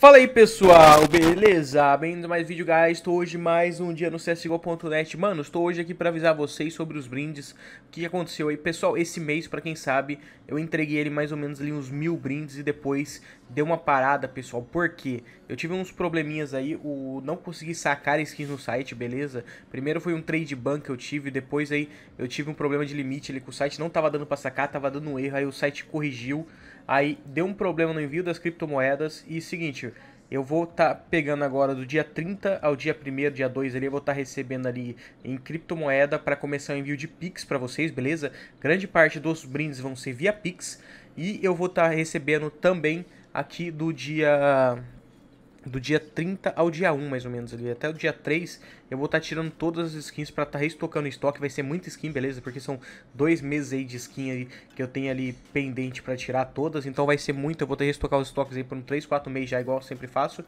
Fala aí pessoal, beleza? Bem-vindo mais vídeo, guys. Estou hoje mais um dia no CSGO.net. Mano, estou hoje aqui para avisar vocês sobre os brindes, o que aconteceu aí. Pessoal, esse mês, para quem sabe, eu entreguei ele mais ou menos ali uns mil brindes e depois deu uma parada, pessoal. Por quê? Eu tive uns probleminhas aí, o não consegui sacar skins no site, beleza? Primeiro foi um trade ban que eu tive, depois aí eu tive um problema de limite ali com o site, não tava dando para sacar, tava dando um erro, aí o site corrigiu. Aí deu um problema no envio das criptomoedas e seguinte, eu vou estar tá pegando agora do dia 30 ao dia 1 dia 2 ali, eu vou estar tá recebendo ali em criptomoeda para começar o envio de Pix para vocês, beleza? Grande parte dos brindes vão ser via Pix e eu vou estar tá recebendo também aqui do dia do dia 30 ao dia 1, mais ou menos ali. Até o dia 3 eu vou estar tá tirando todas as skins para estar tá restocando estoque. Vai ser muita skin, beleza? Porque são dois meses aí de skin aí que eu tenho ali pendente para tirar todas. Então vai ser muito. Eu vou ter que restocar os estoques aí por um 3, 4 meses já, igual eu sempre faço.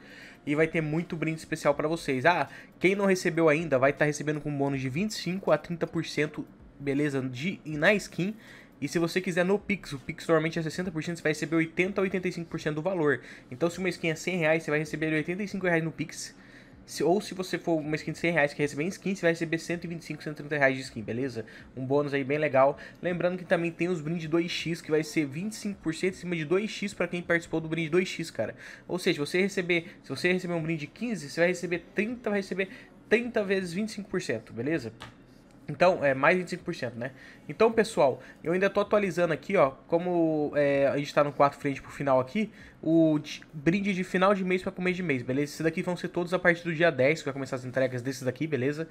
E vai ter muito brinde especial para vocês. Ah, quem não recebeu ainda vai estar tá recebendo com bônus de 25 a 30%, beleza? De, na skin e se você quiser no Pix, o Pix normalmente é 60%, você vai receber 80% a 85% do valor. Então se uma skin é 100 reais, você vai receber 85 reais no Pix. Se, ou se você for uma skin de 100 reais que receber em skin, você vai receber 125, 130 reais de skin, beleza? Um bônus aí bem legal. Lembrando que também tem os brindes 2x, que vai ser 25% em cima de 2x para quem participou do brinde 2x, cara. Ou seja, você receber, se você receber um brinde 15, você vai receber 30, vai receber 30 vezes 25%, beleza? Então, é mais 25%, né? Então, pessoal, eu ainda tô atualizando aqui, ó. Como é, a gente tá no quarto frente pro final aqui, o brinde de final de mês para começo de mês, beleza? Esses daqui vão ser todos a partir do dia 10, que vai começar as entregas desses daqui, beleza?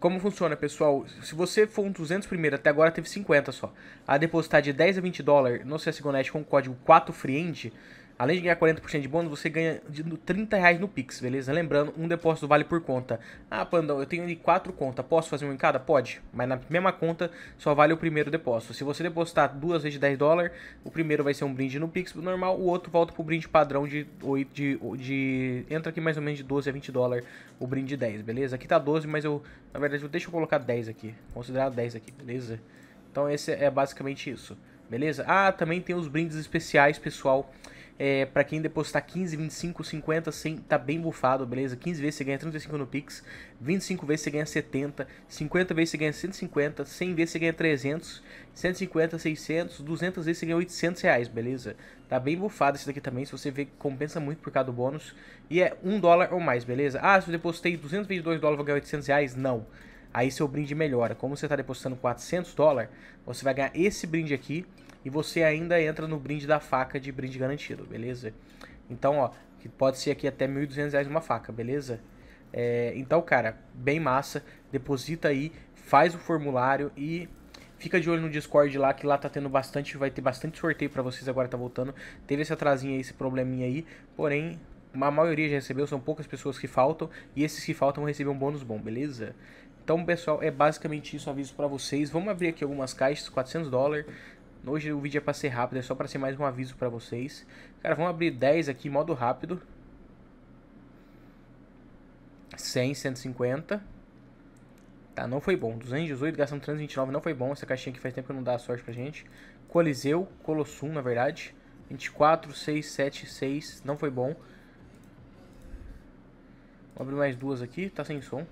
Como funciona, pessoal? Se você for um 200 primeiro, até agora teve 50 só. A depositar de 10 a 20 dólares no CSGO.net com o código 4FRIEND, Além de ganhar 40% de bônus, você ganha de 30 reais no Pix, beleza? Lembrando, um depósito vale por conta. Ah, Pandão, eu tenho quatro contas. Posso fazer um em cada? Pode. Mas na mesma conta, só vale o primeiro depósito. Se você depositar duas vezes de 10 dólares, o primeiro vai ser um brinde no Pix normal, o outro volta pro brinde padrão de 8, de, de... Entra aqui mais ou menos de 12 a 20 dólares o brinde de 10, beleza? Aqui tá 12, mas eu... Na verdade, deixa eu colocar 10 aqui. Considerar 10 aqui, beleza? Então esse é basicamente isso, beleza? Ah, também tem os brindes especiais, pessoal... É, para quem depositar 15, 25, 50, 100, tá bem bufado, beleza? 15 vezes você ganha 35 no Pix, 25 vezes você ganha 70, 50 vezes você ganha 150, 100 vezes você ganha 300, 150, 600, 200 vezes você ganha 800 reais, beleza? Tá bem bufado esse daqui também, se você vê compensa muito por causa do bônus. E é 1 dólar ou mais, beleza? Ah, se eu depositei 222 dólares vou ganhar 800 reais? Não. Aí seu brinde melhora. Como você está depositando 400 dólares, você vai ganhar esse brinde aqui e você ainda entra no brinde da faca de brinde garantido, beleza? Então, ó, que pode ser aqui até 1.200 reais uma faca, beleza? É, então, cara, bem massa. Deposita aí, faz o formulário e fica de olho no Discord lá, que lá tá tendo bastante, vai ter bastante sorteio para vocês agora, tá voltando. Teve esse atrasinho aí, esse probleminha aí, porém, a maioria já recebeu, são poucas pessoas que faltam, e esses que faltam vão receber um bônus bom, beleza? Então, pessoal, é basicamente isso, aviso para vocês. Vamos abrir aqui algumas caixas, 400 dólares, Hoje o vídeo é pra ser rápido, é só pra ser mais um aviso pra vocês. Cara, vamos abrir 10 aqui, modo rápido. 100, 150. Tá, não foi bom. 218, gastando 329 não foi bom. Essa caixinha aqui faz tempo que não dá sorte pra gente. Coliseu, Colossum, na verdade. 24, 6, 7, 6. Não foi bom. Vamos abrir mais duas aqui. Tá sem som.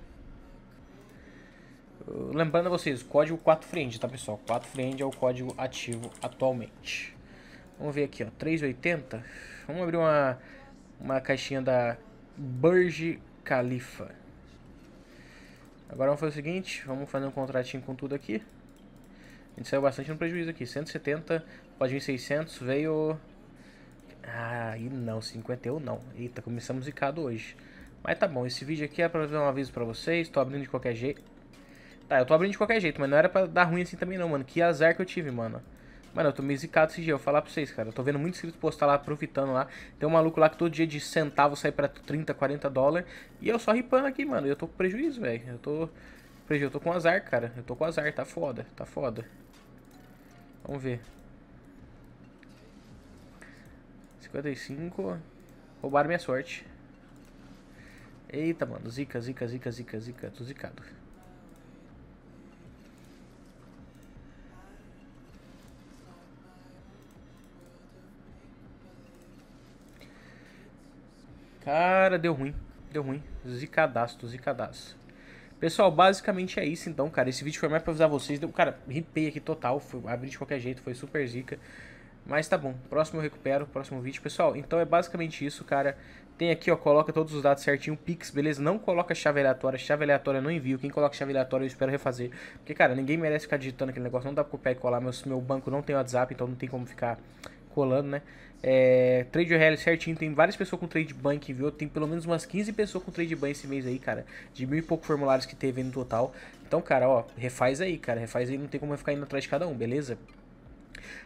Lembrando a vocês, o código 4FRIEND, tá pessoal? 4FRIEND é o código ativo atualmente. Vamos ver aqui, ó, 380. Vamos abrir uma, uma caixinha da Burj Khalifa. Agora vamos fazer o seguinte, vamos fazer um contratinho com tudo aqui. A gente saiu bastante no prejuízo aqui, 170, pode vir 600, veio... Ah, e não, 51 não. Eita, começamos zicado hoje. Mas tá bom, esse vídeo aqui é para fazer um aviso para vocês, tô abrindo de qualquer jeito. Tá, eu tô abrindo de qualquer jeito, mas não era pra dar ruim assim também não, mano. Que azar que eu tive, mano. Mano, eu tô meio zicado esse dia, eu vou falar pra vocês, cara. Eu tô vendo muito inscrito postar lá, aproveitando lá. Tem um maluco lá que todo dia de centavo sai pra 30, 40 dólares. E eu só ripando aqui, mano. eu tô com prejuízo, velho. Eu tô... Prejuízo, eu tô com azar, cara. Eu tô com azar, tá foda, tá foda. Vamos ver. 55. Roubaram minha sorte. Eita, mano. Zica, zica, zica, zica, zica. Tô zicado. Cara, deu ruim. Deu ruim. Zicadaço, zicadaço. Pessoal, basicamente é isso então, cara. Esse vídeo foi mais pra avisar vocês. Deu, cara, ripei aqui total. Foi, abri de qualquer jeito, foi super zica. Mas tá bom, próximo eu recupero, próximo vídeo. Pessoal, então é basicamente isso, cara. Tem aqui, ó, coloca todos os dados certinho, Pix, beleza? Não coloca chave aleatória, chave aleatória não envio. Quem coloca chave aleatória eu espero refazer. Porque, cara, ninguém merece ficar digitando aquele negócio, não dá pra copiar e colar. Meu, meu banco não tem WhatsApp, então não tem como ficar colando, né? É, trade Rally certinho, tem várias pessoas com Trade Bank, viu? Tem pelo menos umas 15 pessoas com Trade Bank esse mês aí, cara. De mil e pouco formulários que teve no total. Então, cara, ó, refaz aí, cara. Refaz aí, não tem como eu ficar indo atrás de cada um, beleza?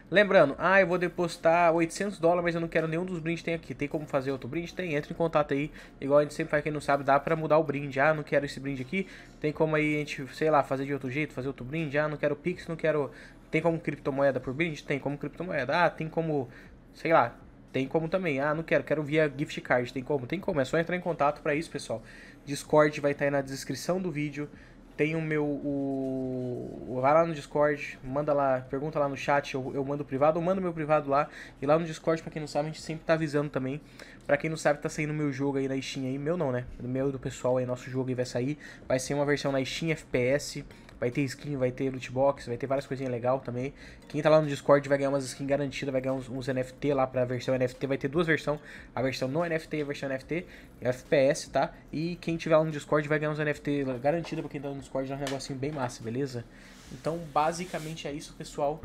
Lembrando, ah, eu vou depositar 800 dólares, mas eu não quero nenhum dos brindes tem aqui. Tem como fazer outro brinde? Tem, entra em contato aí. Igual a gente sempre faz, quem não sabe, dá pra mudar o brinde. Ah, não quero esse brinde aqui. Tem como aí a gente, sei lá, fazer de outro jeito, fazer outro brinde. Ah, não quero Pix, não quero tem como criptomoeda por brinde? Tem como criptomoeda. Ah, tem como, sei lá, tem como também. Ah, não quero, quero via gift card. Tem como? Tem como. É só entrar em contato para isso, pessoal. Discord vai estar tá aí na descrição do vídeo. Tem o meu. O... Vai lá no Discord, manda lá, pergunta lá no chat, eu, eu mando privado, ou mando meu privado lá. E lá no Discord, pra quem não sabe, a gente sempre tá avisando também. Pra quem não sabe, tá saindo meu jogo aí na Steam aí. Meu não, né? meu do pessoal aí, nosso jogo aí vai sair. Vai ser uma versão na Steam FPS Vai ter skin, vai ter loot box, vai ter várias coisinhas legal também. Quem tá lá no Discord vai ganhar umas skins garantidas, vai ganhar uns, uns, NFT lá pra versão NFT. Vai ter duas versões, a versão não NFT e a versão NFT, FPS, tá? E quem tiver lá no Discord vai ganhar uns NFT garantido pra quem tá no Discord, é um negocinho bem massa, beleza? Então, basicamente é isso, pessoal.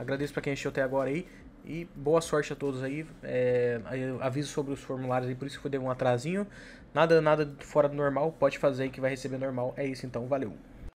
Agradeço pra quem assistiu até agora aí. E boa sorte a todos aí. É, aviso sobre os formulários aí, por isso que foi de um atrasinho. Nada, nada fora do normal, pode fazer aí que vai receber normal. É isso então, valeu.